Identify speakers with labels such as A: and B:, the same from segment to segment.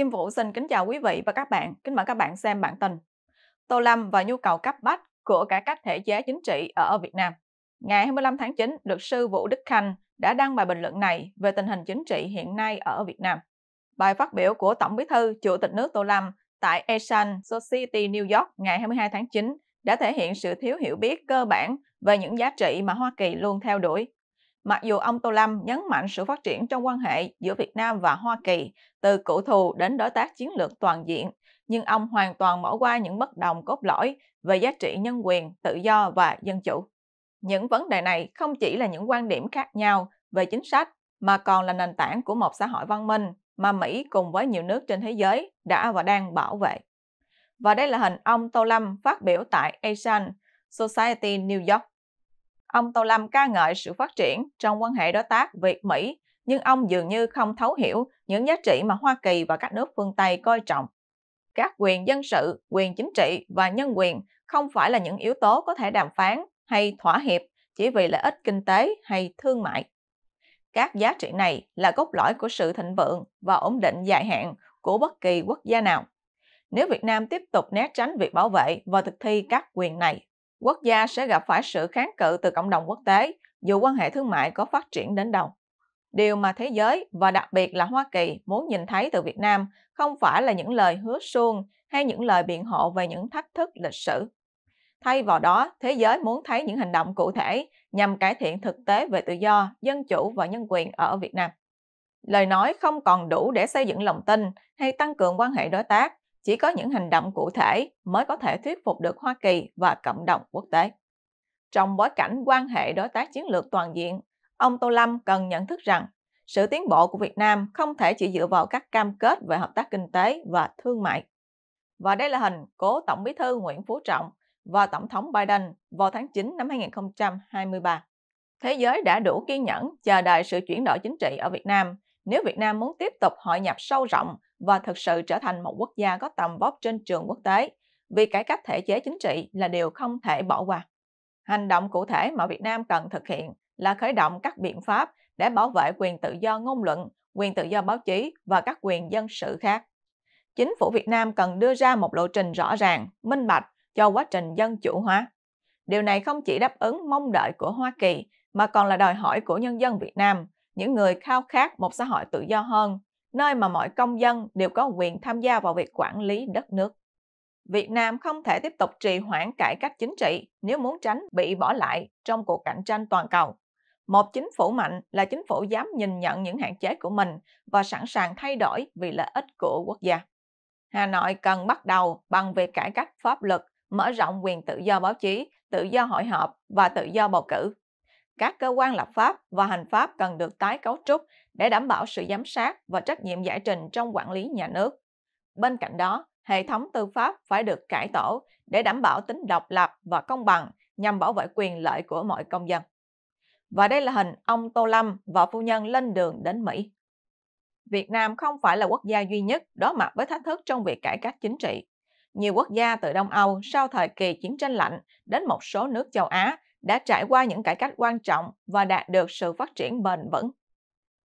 A: Kim Vũ xin kính chào quý vị và các bạn. Kính mời các bạn xem bản tin. Tô Lâm và nhu cầu cấp bách của cả các thể chế chính trị ở Việt Nam. Ngày 25 tháng 9, luật sư Vũ Đức Khanh đã đăng bài bình luận này về tình hình chính trị hiện nay ở Việt Nam. Bài phát biểu của Tổng Bí thư Chủ tịch nước Tô Lâm tại Asian Society New York ngày 22 tháng 9 đã thể hiện sự thiếu hiểu biết cơ bản về những giá trị mà Hoa Kỳ luôn theo đuổi, Mặc dù ông Tô Lâm nhấn mạnh sự phát triển trong quan hệ giữa Việt Nam và Hoa Kỳ từ cựu thù đến đối tác chiến lược toàn diện, nhưng ông hoàn toàn bỏ qua những bất đồng cốt lõi về giá trị nhân quyền, tự do và dân chủ. Những vấn đề này không chỉ là những quan điểm khác nhau về chính sách mà còn là nền tảng của một xã hội văn minh mà Mỹ cùng với nhiều nước trên thế giới đã và đang bảo vệ. Và đây là hình ông Tô Lâm phát biểu tại Asian Society New York Ông Tô Lâm ca ngợi sự phát triển trong quan hệ đối tác Việt-Mỹ, nhưng ông dường như không thấu hiểu những giá trị mà Hoa Kỳ và các nước phương Tây coi trọng. Các quyền dân sự, quyền chính trị và nhân quyền không phải là những yếu tố có thể đàm phán hay thỏa hiệp chỉ vì lợi ích kinh tế hay thương mại. Các giá trị này là cốt lõi của sự thịnh vượng và ổn định dài hạn của bất kỳ quốc gia nào. Nếu Việt Nam tiếp tục né tránh việc bảo vệ và thực thi các quyền này, quốc gia sẽ gặp phải sự kháng cự từ cộng đồng quốc tế dù quan hệ thương mại có phát triển đến đâu. Điều mà thế giới và đặc biệt là Hoa Kỳ muốn nhìn thấy từ Việt Nam không phải là những lời hứa suông hay những lời biện hộ về những thách thức lịch sử. Thay vào đó, thế giới muốn thấy những hành động cụ thể nhằm cải thiện thực tế về tự do, dân chủ và nhân quyền ở Việt Nam. Lời nói không còn đủ để xây dựng lòng tin hay tăng cường quan hệ đối tác chỉ có những hành động cụ thể mới có thể thuyết phục được Hoa Kỳ và cộng đồng quốc tế. Trong bối cảnh quan hệ đối tác chiến lược toàn diện, ông Tô Lâm cần nhận thức rằng sự tiến bộ của Việt Nam không thể chỉ dựa vào các cam kết về hợp tác kinh tế và thương mại. Và đây là hình cố Tổng bí thư Nguyễn Phú Trọng và Tổng thống Biden vào tháng 9 năm 2023. Thế giới đã đủ kiên nhẫn chờ đợi sự chuyển đổi chính trị ở Việt Nam nếu Việt Nam muốn tiếp tục hội nhập sâu rộng và thực sự trở thành một quốc gia có tầm vóc trên trường quốc tế, vì cải cách thể chế chính trị là điều không thể bỏ qua. Hành động cụ thể mà Việt Nam cần thực hiện là khởi động các biện pháp để bảo vệ quyền tự do ngôn luận, quyền tự do báo chí và các quyền dân sự khác. Chính phủ Việt Nam cần đưa ra một lộ trình rõ ràng, minh bạch cho quá trình dân chủ hóa. Điều này không chỉ đáp ứng mong đợi của Hoa Kỳ mà còn là đòi hỏi của nhân dân Việt Nam, những người khao khát một xã hội tự do hơn, nơi mà mọi công dân đều có quyền tham gia vào việc quản lý đất nước. Việt Nam không thể tiếp tục trì hoãn cải cách chính trị nếu muốn tránh bị bỏ lại trong cuộc cạnh tranh toàn cầu. Một chính phủ mạnh là chính phủ dám nhìn nhận những hạn chế của mình và sẵn sàng thay đổi vì lợi ích của quốc gia. Hà Nội cần bắt đầu bằng việc cải cách pháp luật, mở rộng quyền tự do báo chí, tự do hội họp và tự do bầu cử các cơ quan lập pháp và hành pháp cần được tái cấu trúc để đảm bảo sự giám sát và trách nhiệm giải trình trong quản lý nhà nước. Bên cạnh đó, hệ thống tư pháp phải được cải tổ để đảm bảo tính độc lập và công bằng nhằm bảo vệ quyền lợi của mọi công dân. Và đây là hình ông Tô Lâm và phu nhân lên đường đến Mỹ. Việt Nam không phải là quốc gia duy nhất đối mặt với thách thức trong việc cải cách chính trị. Nhiều quốc gia từ Đông Âu sau thời kỳ chiến tranh lạnh đến một số nước châu Á đã trải qua những cải cách quan trọng và đạt được sự phát triển bền vững.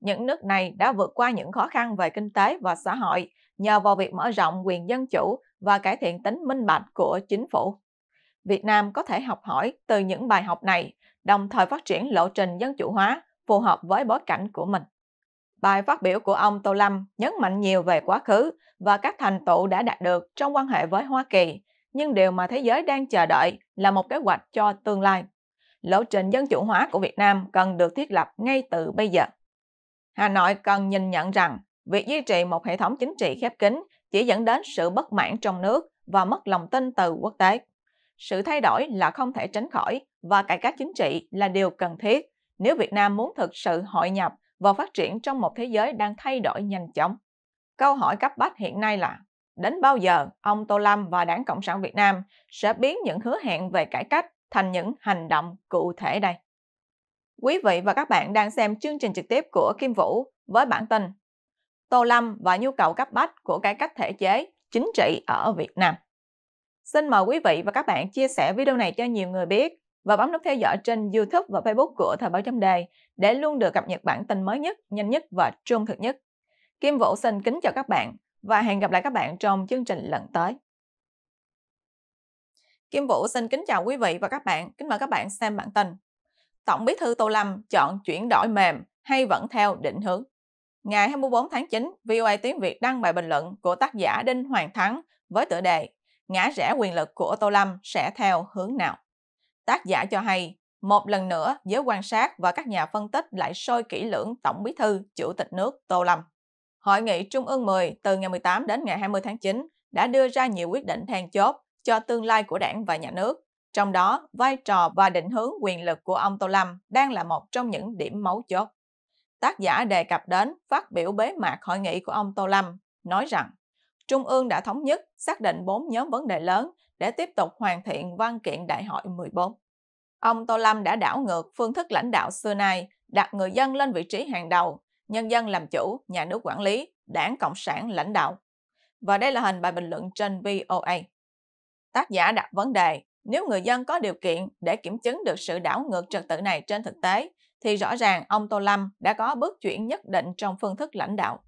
A: Những nước này đã vượt qua những khó khăn về kinh tế và xã hội nhờ vào việc mở rộng quyền dân chủ và cải thiện tính minh bạch của chính phủ. Việt Nam có thể học hỏi từ những bài học này, đồng thời phát triển lộ trình dân chủ hóa phù hợp với bối cảnh của mình. Bài phát biểu của ông Tô Lâm nhấn mạnh nhiều về quá khứ và các thành tựu đã đạt được trong quan hệ với Hoa Kỳ, nhưng điều mà thế giới đang chờ đợi là một kế hoạch cho tương lai lộ trình dân chủ hóa của Việt Nam cần được thiết lập ngay từ bây giờ. Hà Nội cần nhìn nhận rằng việc duy trì một hệ thống chính trị khép kín chỉ dẫn đến sự bất mãn trong nước và mất lòng tin từ quốc tế. Sự thay đổi là không thể tránh khỏi và cải cách chính trị là điều cần thiết nếu Việt Nam muốn thực sự hội nhập và phát triển trong một thế giới đang thay đổi nhanh chóng. Câu hỏi cấp bách hiện nay là đến bao giờ ông Tô Lâm và Đảng Cộng sản Việt Nam sẽ biến những hứa hẹn về cải cách thành những hành động cụ thể đây. Quý vị và các bạn đang xem chương trình trực tiếp của Kim Vũ với bản tin Tô Lâm và nhu cầu cấp bách của cải cách thể chế chính trị ở Việt Nam. Xin mời quý vị và các bạn chia sẻ video này cho nhiều người biết và bấm nút theo dõi trên YouTube và Facebook của Thời báo chấm đề để luôn được cập nhật bản tin mới nhất, nhanh nhất và trung thực nhất. Kim Vũ xin kính chào các bạn và hẹn gặp lại các bạn trong chương trình lần tới. Kim Vũ xin kính chào quý vị và các bạn. Kính mời các bạn xem bản tin. Tổng bí thư Tô Lâm chọn chuyển đổi mềm hay vẫn theo định hướng? Ngày 24 tháng 9, VOA Tiếng Việt đăng bài bình luận của tác giả Đinh Hoàng Thắng với tựa đề Ngã rẽ quyền lực của Tô Lâm sẽ theo hướng nào? Tác giả cho hay, một lần nữa giới quan sát và các nhà phân tích lại sôi kỹ lưỡng Tổng bí thư Chủ tịch nước Tô Lâm. Hội nghị Trung ương 10 từ ngày 18 đến ngày 20 tháng 9 đã đưa ra nhiều quyết định then chốt cho tương lai của đảng và nhà nước. Trong đó, vai trò và định hướng quyền lực của ông Tô Lâm đang là một trong những điểm mấu chốt. Tác giả đề cập đến phát biểu bế mạc hội nghị của ông Tô Lâm, nói rằng Trung ương đã thống nhất xác định 4 nhóm vấn đề lớn để tiếp tục hoàn thiện văn kiện đại hội 14. Ông Tô Lâm đã đảo ngược phương thức lãnh đạo xưa nay, đặt người dân lên vị trí hàng đầu, nhân dân làm chủ, nhà nước quản lý, đảng Cộng sản lãnh đạo. Và đây là hình bài bình luận trên VOA. Tác giả đặt vấn đề, nếu người dân có điều kiện để kiểm chứng được sự đảo ngược trật tự này trên thực tế, thì rõ ràng ông Tô Lâm đã có bước chuyển nhất định trong phương thức lãnh đạo.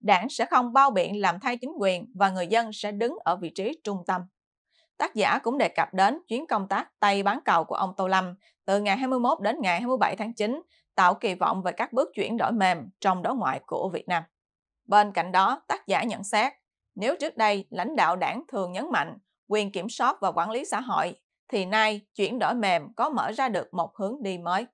A: Đảng sẽ không bao biện làm thay chính quyền và người dân sẽ đứng ở vị trí trung tâm. Tác giả cũng đề cập đến chuyến công tác Tây bán cầu của ông Tô Lâm từ ngày 21 đến ngày 27 tháng 9, tạo kỳ vọng về các bước chuyển đổi mềm trong đối ngoại của Việt Nam. Bên cạnh đó, tác giả nhận xét, nếu trước đây lãnh đạo đảng thường nhấn mạnh quyền kiểm soát và quản lý xã hội, thì nay chuyển đổi mềm có mở ra được một hướng đi mới.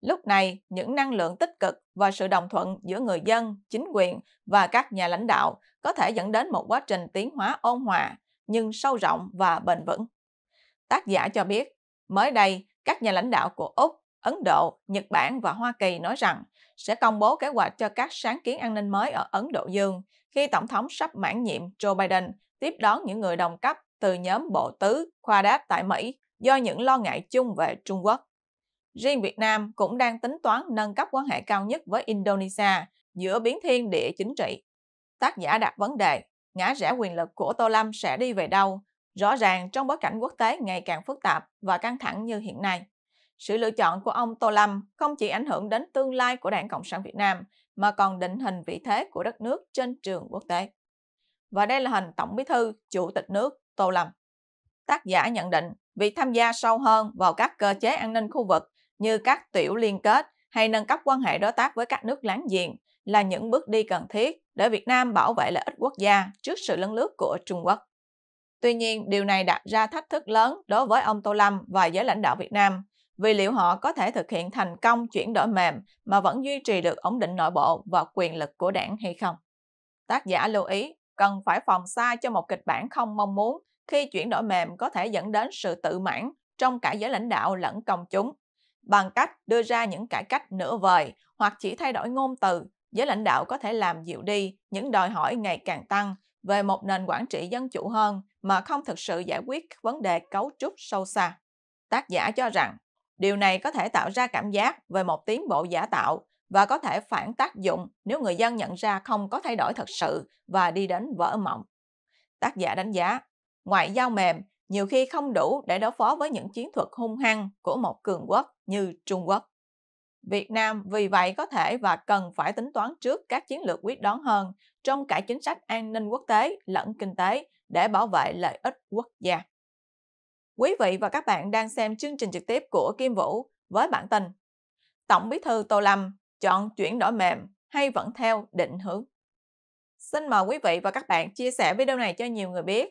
A: Lúc này, những năng lượng tích cực và sự đồng thuận giữa người dân, chính quyền và các nhà lãnh đạo có thể dẫn đến một quá trình tiến hóa ôn hòa, nhưng sâu rộng và bền vững. Tác giả cho biết, mới đây, các nhà lãnh đạo của Úc, Ấn Độ, Nhật Bản và Hoa Kỳ nói rằng sẽ công bố kế hoạch cho các sáng kiến an ninh mới ở Ấn Độ Dương khi Tổng thống sắp mãn nhiệm Joe Biden tiếp đón những người đồng cấp từ nhóm bộ tứ khoa đáp tại Mỹ do những lo ngại chung về Trung Quốc. Riêng Việt Nam cũng đang tính toán nâng cấp quan hệ cao nhất với Indonesia giữa biến thiên địa chính trị. Tác giả đặt vấn đề, ngã rẽ quyền lực của Tô Lâm sẽ đi về đâu? Rõ ràng trong bối cảnh quốc tế ngày càng phức tạp và căng thẳng như hiện nay, sự lựa chọn của ông Tô Lâm không chỉ ảnh hưởng đến tương lai của Đảng Cộng sản Việt Nam mà còn định hình vị thế của đất nước trên trường quốc tế. Và đây là hình Tổng Bí thư, Chủ tịch nước Tô Lâm. Tác giả nhận định, việc tham gia sâu hơn vào các cơ chế an ninh khu vực như các tiểu liên kết hay nâng cấp quan hệ đối tác với các nước láng giềng là những bước đi cần thiết để Việt Nam bảo vệ lợi ích quốc gia trước sự lấn lướt của Trung Quốc. Tuy nhiên, điều này đặt ra thách thức lớn đối với ông Tô Lâm và giới lãnh đạo Việt Nam, vì liệu họ có thể thực hiện thành công chuyển đổi mềm mà vẫn duy trì được ổn định nội bộ và quyền lực của đảng hay không. Tác giả lưu ý, cần phải phòng xa cho một kịch bản không mong muốn khi chuyển đổi mềm có thể dẫn đến sự tự mãn trong cả giới lãnh đạo lẫn công chúng. Bằng cách đưa ra những cải cách nửa vời hoặc chỉ thay đổi ngôn từ, giới lãnh đạo có thể làm dịu đi những đòi hỏi ngày càng tăng về một nền quản trị dân chủ hơn mà không thực sự giải quyết vấn đề cấu trúc sâu xa. Tác giả cho rằng, điều này có thể tạo ra cảm giác về một tiến bộ giả tạo và có thể phản tác dụng nếu người dân nhận ra không có thay đổi thật sự và đi đến vỡ mộng. Tác giả đánh giá, ngoại giao mềm nhiều khi không đủ để đối phó với những chiến thuật hung hăng của một cường quốc như Trung Quốc. Việt Nam vì vậy có thể và cần phải tính toán trước các chiến lược quyết đoán hơn trong cả chính sách an ninh quốc tế lẫn kinh tế để bảo vệ lợi ích quốc gia. Quý vị và các bạn đang xem chương trình trực tiếp của Kim Vũ với bản tin Tổng bí thư Tô Lâm chọn chuyển đổi mềm hay vẫn theo định hướng. Xin mời quý vị và các bạn chia sẻ video này cho nhiều người biết